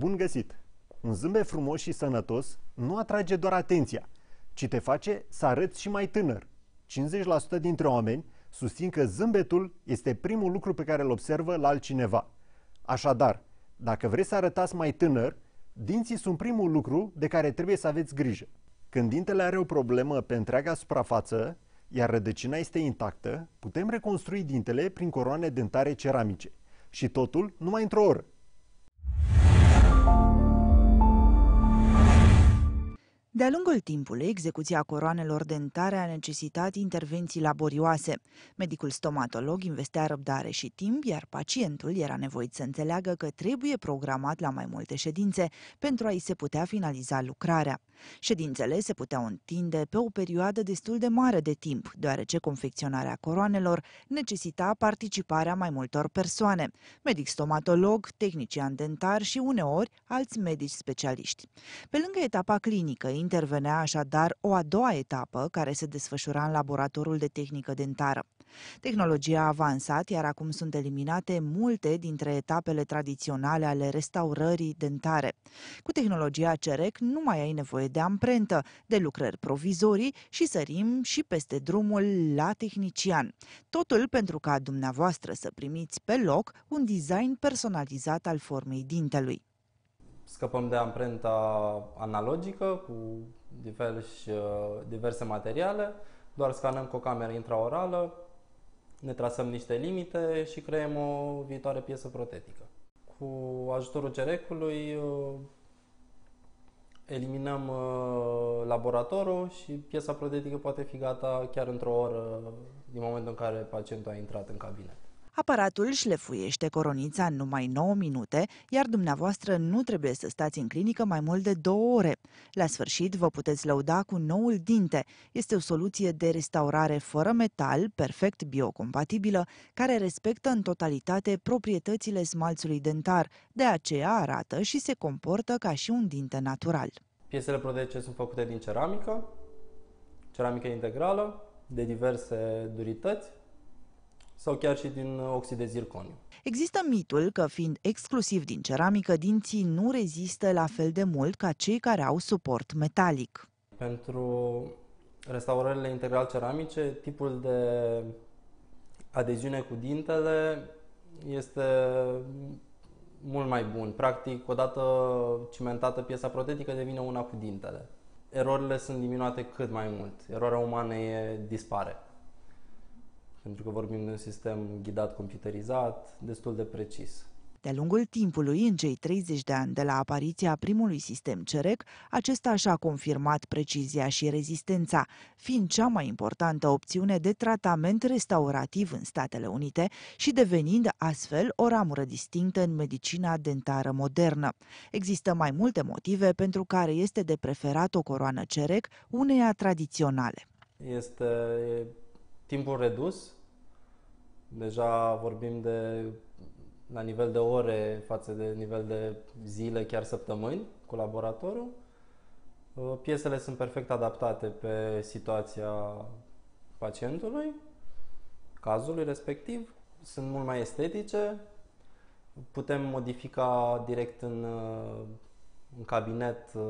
Bun găsit! Un zâmbet frumos și sănătos nu atrage doar atenția, ci te face să arăți și mai tânăr. 50% dintre oameni susțin că zâmbetul este primul lucru pe care îl observă la altcineva. Așadar, dacă vreți să arătați mai tânăr, dinții sunt primul lucru de care trebuie să aveți grijă. Când dintele are o problemă pe întreaga suprafață, iar rădăcina este intactă, putem reconstrui dintele prin coroane dentare ceramice. Și totul numai într-o oră. De-a lungul timpului, execuția coroanelor dentare a necesitat intervenții laborioase. Medicul stomatolog investea răbdare și timp, iar pacientul era nevoit să înțeleagă că trebuie programat la mai multe ședințe pentru a-i se putea finaliza lucrarea. Ședințele se puteau întinde pe o perioadă destul de mare de timp, deoarece confecționarea coroanelor necesita participarea mai multor persoane, medic stomatolog, tehnician dentar și uneori alți medici specialiști. Pe lângă etapa clinică, intervenea așadar o a doua etapă care se desfășura în laboratorul de tehnică dentară. Tehnologia a avansat, iar acum sunt eliminate multe dintre etapele tradiționale ale restaurării dentare. Cu tehnologia CEREC nu mai ai nevoie de amprentă, de lucrări provizorii și sărim și peste drumul la tehnician. Totul pentru ca dumneavoastră să primiți pe loc un design personalizat al formei dintelui scăpăm de amprenta analogică cu diverse, uh, diverse materiale, doar scanăm cu o cameră intraorală, ne trasăm niște limite și creăm o viitoare piesă protetică. Cu ajutorul cerecului uh, eliminăm uh, laboratorul și piesa protetică poate fi gata chiar într-o oră din momentul în care pacientul a intrat în cabinet. Aparatul șlefuiește coronița în numai 9 minute, iar dumneavoastră nu trebuie să stați în clinică mai mult de 2 ore. La sfârșit vă puteți lăuda cu noul dinte. Este o soluție de restaurare fără metal, perfect biocompatibilă, care respectă în totalitate proprietățile smalțului dentar, de aceea arată și se comportă ca și un dinte natural. Piesele protece sunt făcute din ceramică, ceramică integrală, de diverse durități, sau chiar și din uh, oxid de zirconiu. Există mitul că fiind exclusiv din ceramică, dinții nu rezistă la fel de mult ca cei care au suport metalic. Pentru restaurările integral ceramice, tipul de adeziune cu dintele este mult mai bun. Practic, odată cimentată piesa protetică devine una cu dintele. Erorile sunt diminuate cât mai mult. Eroarea umană e dispare pentru că vorbim de un sistem ghidat computerizat, destul de precis. De-a lungul timpului, în cei 30 de ani de la apariția primului sistem CEREC, acesta și-a confirmat precizia și rezistența, fiind cea mai importantă opțiune de tratament restaurativ în Statele Unite și devenind astfel o ramură distinctă în medicina dentară modernă. Există mai multe motive pentru care este de preferat o coroană CEREC uneia tradiționale. Este timpul redus, deja vorbim de la nivel de ore față de nivel de zile, chiar săptămâni, laboratorul. Uh, piesele sunt perfect adaptate pe situația pacientului, cazului respectiv, sunt mult mai estetice, putem modifica direct în, uh, în cabinet uh,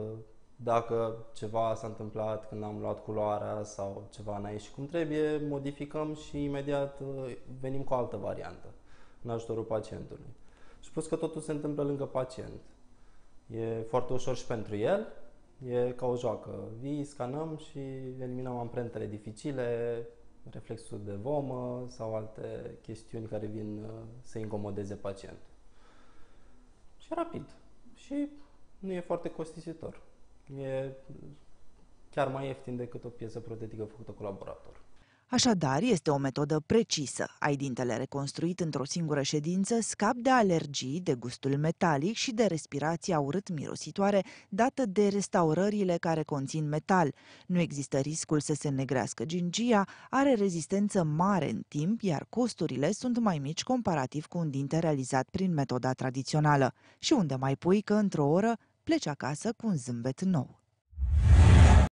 dacă ceva s-a întâmplat când am luat culoarea sau ceva n-a ieșit cum trebuie, modificăm și imediat uh, venim cu o altă variantă în ajutorul pacientului. Și plus că totul se întâmplă lângă pacient. E foarte ușor și pentru el, e ca o joacă. Vii, scanăm și eliminăm amprentele dificile, reflexul de vomă sau alte chestiuni care vin uh, să incomodeze pacientul. Și rapid. Și nu e foarte costisitor e chiar mai ieftin decât o piesă protetică făcută cu laborator. Așadar, este o metodă precisă. Ai dintele reconstruit într-o singură ședință, scap de alergii, de gustul metalic și de respirația urât-mirositoare dată de restaurările care conțin metal. Nu există riscul să se negrească gingia, are rezistență mare în timp, iar costurile sunt mai mici comparativ cu un dinte realizat prin metoda tradițională. Și unde mai pui că într-o oră plece acasă cu un zâmbet nou.